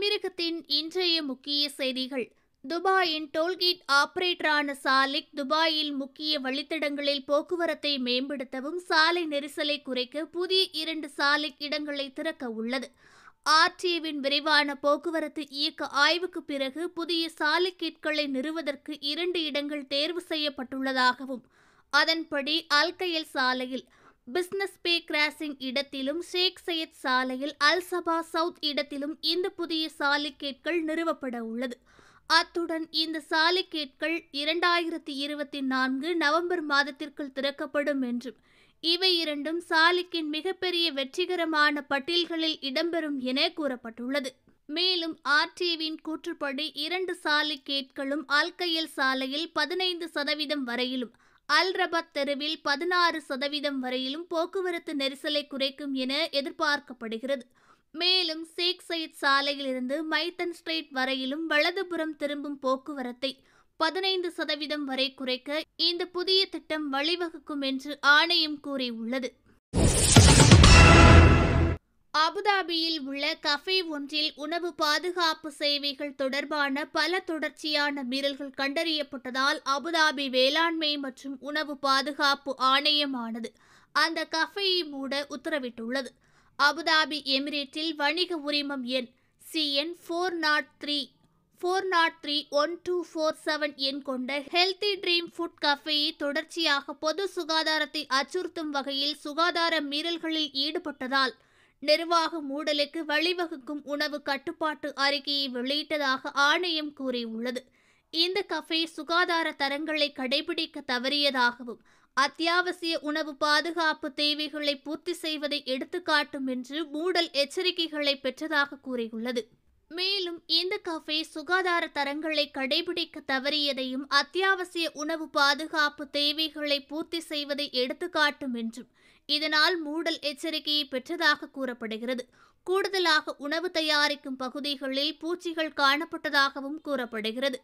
தமிழகத்தின் இன்றைய முக்கிய செய்திகள் துபாயின் டோல்கேட் ஆபரேட்டரான சாலிக் துபாயில் முக்கிய வழித்தடங்களில் போக்குவரத்தை மேம்படுத்தவும் சாலை நெரிசலை குறைக்க புதிய இரண்டு சாலிக் இடங்களை திறக்க உள்ளது ஆர்டிவின் விரைவான போக்குவரத்து இயக்க ஆய்வுக்கு பிறகு புதிய சாலிக் கிட்களை நிறுவதற்கு இரண்டு இடங்கள் தேர்வு செய்யப்பட்டுள்ளதாகவும் அதன்படி அல்கையல் சாலையில் பிஸ்னஸ் பே கிராசிங் இடத்திலும் ஷேக் சையத் சாலையில் அல்சபா சவுத் இடத்திலும் இந்த புதிய சாலிகேட்கள் நிறுவப்பட உள்ளது அத்துடன் இந்த சாலிகேட்கள் இரண்டாயிரத்தி இருபத்தி நான்கு நவம்பர் மாதத்திற்குள் திறக்கப்படும் என்றும் இவை இரண்டும் சாலிக்கின் மிகப்பெரிய வெற்றிகரமான பட்டியல்களில் இடம்பெறும் என கூறப்பட்டுள்ளது மேலும் ஆர்டிவியின் கூற்றுப்படி இரண்டு சாலிகேட்களும் அல்கையல் சாலையில் பதினைந்து சதவீதம் வரையிலும் அல் ரபத் தெருவில் பதினாறு சதவீதம் வரையிலும் போக்குவரத்து நெரிசலை குறைக்கும் என எதிர்பார்க்கப்படுகிறது மேலும் ஷேக் சயித் சாலையிலிருந்து மைத்தன் ஸ்ட்ரீட் வரையிலும் வலதுபுறம் திரும்பும் போக்குவரத்தை பதினைந்து சதவீதம் வரை குறைக்க இந்த புதிய திட்டம் வழிவகுக்கும் என்று ஆணையம் கூறியுள்ளது அபுதாபியில் உள்ள கஃபே ஒன்றில் உணவு பாதுகாப்பு சேவைகள் தொடர்பான பல தொடர்ச்சியான மீறல்கள் கண்டறியப்பட்டதால் அபுதாபி வேளாண்மை மற்றும் உணவு பாதுகாப்பு ஆணையமானது அந்த கஃபையை மூட உத்தரவிட்டுள்ளது அபுதாபி எமிரேட்டில் வணிக உரிமம் எண் CN four nought three four nought three one two four seven எண் கொண்ட ஹெல்த்தி ட்ரீம் ஃபுட் கஃபேயை தொடர்ச்சியாக பொது சுகாதாரத்தை அச்சுறுத்தும் வகையில் சுகாதார மீறல்களில் ஈடுபட்டதால் நிர்வாக மூடலுக்கு வழிவகுக்கும் உணவு கட்டுப்பாட்டு அறிக்கையை வெளியிட்டதாக ஆணையம் கூறியுள்ளது இந்த கஃபே சுகாதார தரங்களை கடைபிடிக்க தவறியதாகவும் அத்தியாவசிய உணவு பாதுகாப்பு தேவைகளை பூர்த்தி செய்வதை எடுத்துக்காட்டும் என்று மூடல் எச்சரிக்கைகளை பெற்றதாக கூறியுள்ளது மேலும் இந்த கஃபே சுகாதார தரங்களை கடைபிடிக்க தவறியதையும் அத்தியாவசிய உணவு பாதுகாப்பு தேவைகளை பூர்த்தி செய்வதை எடுத்துக்காட்டும் என்றும் இதனால் மூடல் எச்சரிக்கையை பெற்றதாக கூறப்படுகிறது கூடுதலாக உணவு தயாரிக்கும் பகுதிகளில் பூச்சிகள் காணப்பட்டதாகவும் கூறப்படுகிறது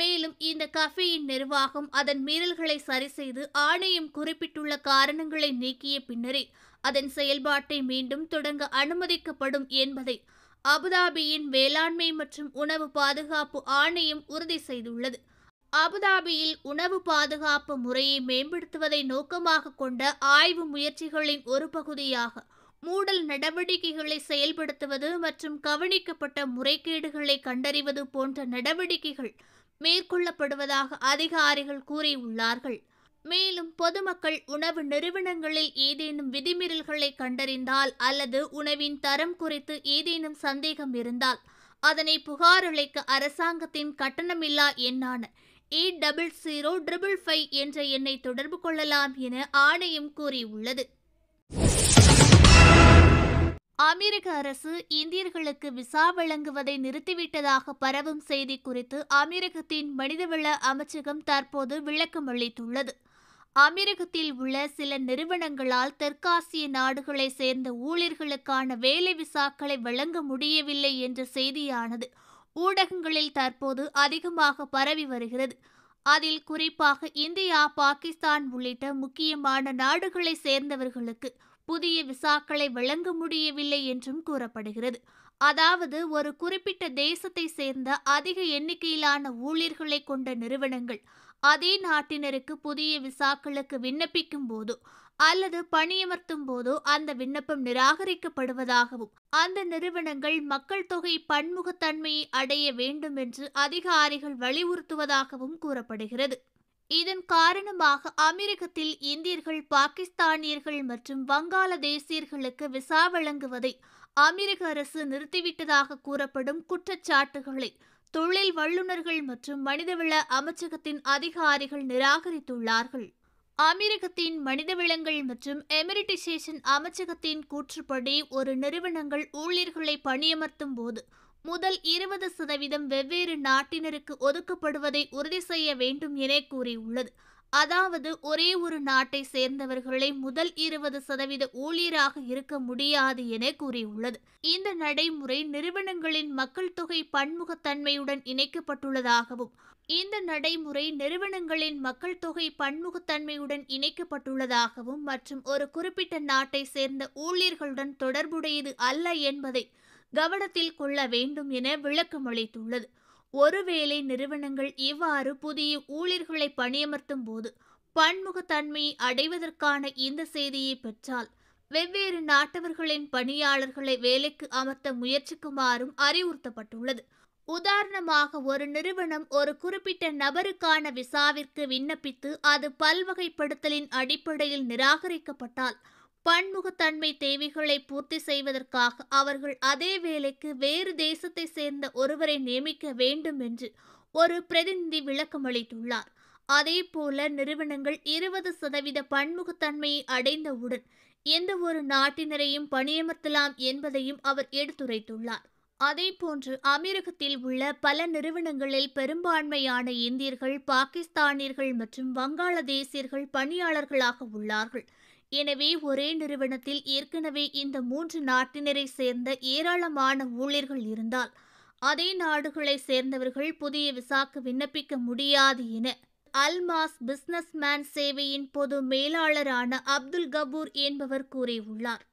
மேலும் இந்த கஃபேயின் நிர்வாகம் அதன் மீறல்களை சரிசெய்து ஆணையம் குறிப்பிட்டுள்ள காரணங்களை நீக்கிய பின்னரே அதன் செயல்பாட்டை மீண்டும் தொடங்க அனுமதிக்கப்படும் என்பதை அபுதாபியின் வேளாண்மை மற்றும் உணவு பாதுகாப்பு ஆணையம் உறுதி செய்துள்ளது அபுதாபியில் உணவு பாதுகாப்பு முறையை மேம்படுத்துவதை நோக்கமாக கொண்ட ஆய்வு முயற்சிகளின் ஒரு பகுதியாக மூடல் நடவடிக்கைகளை செயல்படுத்துவது மற்றும் கவனிக்கப்பட்ட முறைகேடுகளை கண்டறிவது போன்ற நடவடிக்கைகள் மேற்கொள்ளப்படுவதாக அதிகாரிகள் கூறியுள்ளார்கள் மேலும் பொதுமக்கள் உணவு நிறுவனங்களில் ஏதேனும் விதிமீறல்களை கண்டறிந்தால் அல்லது உணவின் தரம் குறித்து ஏதேனும் சந்தேகம் இருந்தால் அதனை புகாரளிக்க அரசாங்கத்தின் கட்டணமில்லா எண்ணான eight double zero triple five என்ற எண்ணை தொடர்பு கொள்ளலாம் என ஆணையம் கூறியுள்ளது அமெரிக்க அரசு இந்தியர்களுக்கு விசா வழங்குவதை நிறுத்திவிட்டதாக பரவும் செய்தி குறித்து அமெரிக்கத்தின் மனிதவள அமைச்சகம் தற்போது விளக்கம் அளித்துள்ளது அமீரகத்தில் உள்ள சில நிறுவனங்களால் தெற்காசிய நாடுகளை சேர்ந்த ஊழியர்களுக்கான வேலை விசாக்களை வழங்க முடியவில்லை என்ற செய்தியானது ஊடகங்களில் தற்போது அதிகமாக பரவி வருகிறது அதில் குறிப்பாக இந்தியா பாகிஸ்தான் உள்ளிட்ட முக்கியமான நாடுகளை சேர்ந்தவர்களுக்கு புதிய விசாக்களை வழங்க முடியவில்லை என்றும் கூறப்படுகிறது அதாவது ஒரு குறிப்பிட்ட தேசத்தை சேர்ந்த அதிக எண்ணிக்கையிலான ஊழியர்களை கொண்ட நிறுவனங்கள் அதே நாட்டினருக்கு புதிய விசாக்களுக்கு விண்ணப்பிக்கும் போது அல்லது பணியமர்த்தும் போதோ அந்த விண்ணப்பம் நிராகரிக்கப்படுவதாகவும் அந்த நிறுவனங்கள் மக்கள் தொகை பன்முகத்தன்மையை அடைய வேண்டும் என்று அதிகாரிகள் வலியுறுத்துவதாகவும் கூறப்படுகிறது இதன் காரணமாக அமெரிக்கத்தில் இந்தியர்கள் பாகிஸ்தானியர்கள் மற்றும் வங்காள தேசியர்களுக்கு விசா வழங்குவதை அமெரிக்க அரசு நிறுத்திவிட்டதாக கூறப்படும் குற்றச்சாட்டுகளை தொழில் வல்லுநர்கள் மற்றும் மனிதவள அமைச்சகத்தின் அதிகாரிகள் நிராகரித்துள்ளார்கள் அமெரிக்கத்தின் மனிதவளங்கள் மற்றும் எமிரிட்டிசேஷன் அமைச்சகத்தின் கூற்றுப்படி ஒரு நிறுவனங்கள் ஊழியர்களை பணியமர்த்தும் போது முதல் இருபது சதவீதம் வெவ்வேறு நாட்டினருக்கு ஒதுக்கப்படுவதை உறுதி செய்ய வேண்டும் என கூறியுள்ளது அதாவது ஒரே ஒரு நாட்டை சேர்ந்தவர்களே முதல் இருபது சதவீத ஊழியராக இருக்க முடியாது என கூறியுள்ளது இந்த நடைமுறை நிறுவனங்களின் மக்கள் தொகை பன்முகத்தன்மையுடன் இணைக்கப்பட்டுள்ளதாகவும் இந்த நடைமுறை நிறுவனங்களின் மக்கள் தொகை பன்முகத்தன்மையுடன் இணைக்கப்பட்டுள்ளதாகவும் மற்றும் ஒரு குறிப்பிட்ட நாட்டை சேர்ந்த ஊழியர்களுடன் தொடர்புடையது அல்ல என்பதை கவனத்தில் கொள்ள வேண்டும் என விளக்கமளித்துள்ளது ஒருவேளை நிறுவனங்கள் இவ்வாறு புதிய ஊழியர்களை பணியமர்த்தும் போது பன்முகத்தன்மையை அடைவதற்கான இந்த செய்தியை பெற்றால் வெவ்வேறு நாட்டவர்களின் பணியாளர்களை வேலைக்கு அமர்த்த முயற்சிக்குமாறும் அறிவுறுத்தப்பட்டுள்ளது உதாரணமாக ஒரு நிறுவனம் ஒரு குறிப்பிட்ட நபருக்கான விசாவிற்கு விண்ணப்பித்து அது பல்வகைப்படுத்தலின் அடிப்படையில் நிராகரிக்கப்பட்டால் பன்முகத்தன்மை தேவைகளை பூர்த்தி செய்வதற்காக அவர்கள் அதே வேலைக்கு வேறு தேசத்தை சேர்ந்த ஒருவரை நியமிக்க வேண்டும் என்று ஒரு பிரதிநிதி விளக்கம் அளித்துள்ளார் அதேபோல நிறுவனங்கள் இருபது சதவீத பன்முகத்தன்மையை அடைந்தவுடன் எந்த ஒரு நாட்டினரையும் பணியமர்த்தலாம் என்பதையும் அவர் எடுத்துரைத்துள்ளார் அதே போன்று அமீரகத்தில் உள்ள பல நிறுவனங்களில் பெரும்பான்மையான இந்தியர்கள் பாகிஸ்தானியர்கள் மற்றும் வங்காளதேசியர்கள் பணியாளர்களாக உள்ளார்கள் எனவே ஒரே நிறுவனத்தில் ஏற்கனவே இந்த மூன்று நாட்டினரை சேர்ந்த ஏராளமான ஊழியர்கள் இருந்தால் அதே நாடுகளை சேர்ந்தவர்கள் புதிய விசாக்கு விண்ணப்பிக்க முடியாது என அல்மாஸ் மேன் சேவையின் பொது மேலாளரான அப்துல் கபூர் என்பவர் கூறியுள்ளார்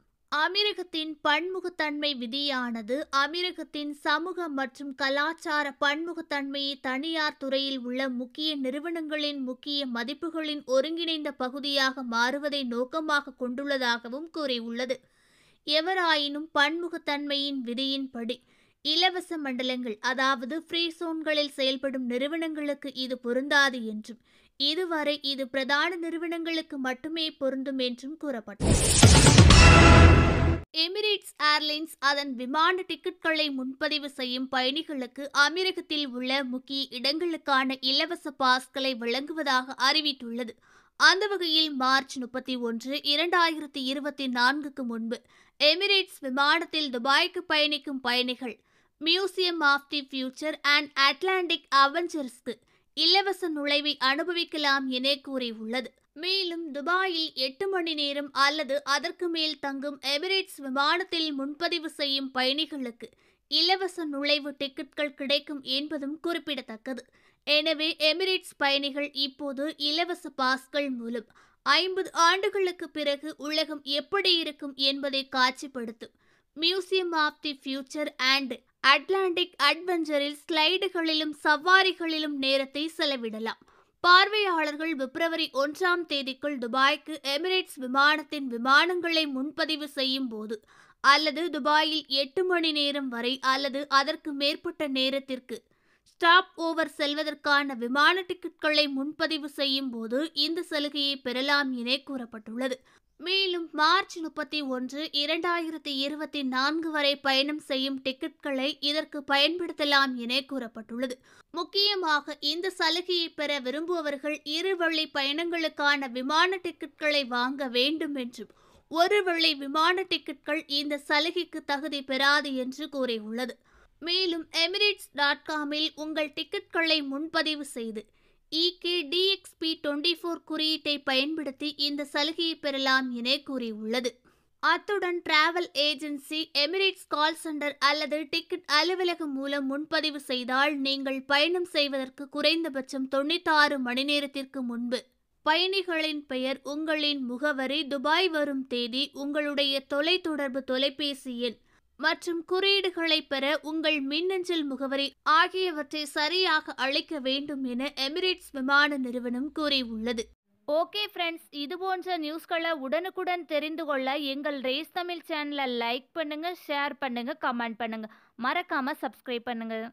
அமீரகத்தின் பன்முகத்தன்மை விதியானது அமீரகத்தின் சமூக மற்றும் கலாச்சார பன்முகத்தன்மையை தனியார் துறையில் உள்ள முக்கிய நிறுவனங்களின் முக்கிய மதிப்புகளின் ஒருங்கிணைந்த பகுதியாக மாறுவதை நோக்கமாக கொண்டுள்ளதாகவும் கூறியுள்ளது எவராயினும் பன்முகத்தன்மையின் விதியின்படி இலவச மண்டலங்கள் அதாவது ஃப்ரீ சோன்களில் செயல்படும் நிறுவனங்களுக்கு இது பொருந்தாது என்றும் இதுவரை இது பிரதான நிறுவனங்களுக்கு மட்டுமே பொருந்தும் என்றும் கூறப்பட்டது எமிரேட்ஸ் ஏர்லைன்ஸ் அதன் விமான டிக்கெட்களை முன்பதிவு செய்யும் பயணிகளுக்கு அமீரகத்தில் உள்ள முக்கிய இடங்களுக்கான இலவச பாஸ்களை வழங்குவதாக அறிவித்துள்ளது அந்த வகையில் மார்ச் முப்பத்தி ஒன்று இரண்டாயிரத்தி இருபத்தி நான்குக்கு முன்பு எமிரேட்ஸ் விமானத்தில் துபாய்க்கு பயணிக்கும் பயணிகள் museum of the future and Atlantic அவெஞ்சர்ஸ்க்கு இலவச நுழைவை அனுபவிக்கலாம் என கூறியுள்ளது மேலும் துபாயில் எட்டு மணி நேரம் அல்லது அதற்கு மேல் தங்கும் எமிரேட்ஸ் விமானத்தில் முன்பதிவு செய்யும் பயணிகளுக்கு இலவச நுழைவு டிக்கெட்கள் கிடைக்கும் என்பதும் குறிப்பிடத்தக்கது எனவே எமிரேட்ஸ் பயணிகள் இப்போது இலவச பாஸ்கள் மூலம் ஐம்பது ஆண்டுகளுக்கு பிறகு உலகம் எப்படி இருக்கும் என்பதை காட்சிப்படுத்தும் museum of the future and Atlantic அட்வென்ச்சரில் ஸ்லைடுகளிலும் சவாரிகளிலும் நேரத்தை செலவிடலாம் பார்வையாளர்கள் பிப்ரவரி ஒன்றாம் தேதிக்குள் துபாய்க்கு எமிரேட்ஸ் விமானத்தின் விமானங்களை முன்பதிவு செய்யும் போது அல்லது துபாயில் எட்டு மணி நேரம் வரை அல்லது அதற்கு மேற்பட்ட நேரத்திற்கு ஸ்டாப் ஓவர் செல்வதற்கான விமான டிக்கெட்களை முன்பதிவு செய்யும் போது இந்த சலுகையை பெறலாம் என கூறப்பட்டுள்ளது மேலும் மார்ச் முப்பத்தி ஒன்று இரண்டாயிரத்தி இருபத்தி நான்கு வரை பயணம் செய்யும் டிக்கெட்களை இதற்கு பயன்படுத்தலாம் என கூறப்பட்டுள்ளது முக்கியமாக இந்த சலுகையை பெற விரும்புபவர்கள் இருவழி பயணங்களுக்கான விமான டிக்கெட்களை வாங்க வேண்டும் என்றும் ஒரு வழி விமான டிக்கெட்கள் இந்த சலுகைக்கு தகுதி பெறாது என்று கூறியுள்ளது மேலும் எமிரேட்ஸ் டாட் காமில் உங்கள் டிக்கெட்களை முன்பதிவு செய்து இகே டிஎக்ஸ்பி டுவெண்ட்டி ஃபோர் குறியீட்டை பயன்படுத்தி இந்த சலுகையை பெறலாம் என கூறியுள்ளது அத்துடன் travel agency Emirates call centre அல்லது டிக்கெட் அலுவலகம் மூலம் முன்பதிவு செய்தால் நீங்கள் பயணம் செய்வதற்கு குறைந்தபட்சம் தொண்ணூத்தாறு மணி நேரத்திற்கு முன்பு பயணிகளின் பெயர் உங்களின் முகவரி துபாய் வரும் தேதி உங்களுடைய தொலைத்தொடர்பு தொலைபேசி எண் மற்றும் குறியீடுகளை பெற உங்கள் மின்னஞ்சல் முகவரி ஆகியவற்றை சரியாக அளிக்க வேண்டும் என எமிரேட்ஸ் விமான நிறுவனம் கூறியுள்ளது ஓகே ஃப்ரெண்ட்ஸ் இது போன்ற நியூஸ்களை உடனுக்குடன் தெரிந்து கொள்ள எங்கள் ரேஸ் தமிழ் சேனலை லைக் பண்ணுங்கள் ஷேர் பண்ணுங்கள் கமெண்ட் பண்ணுங்கள் மறக்காமல் சப்ஸ்கிரைப் பண்ணுங்கள்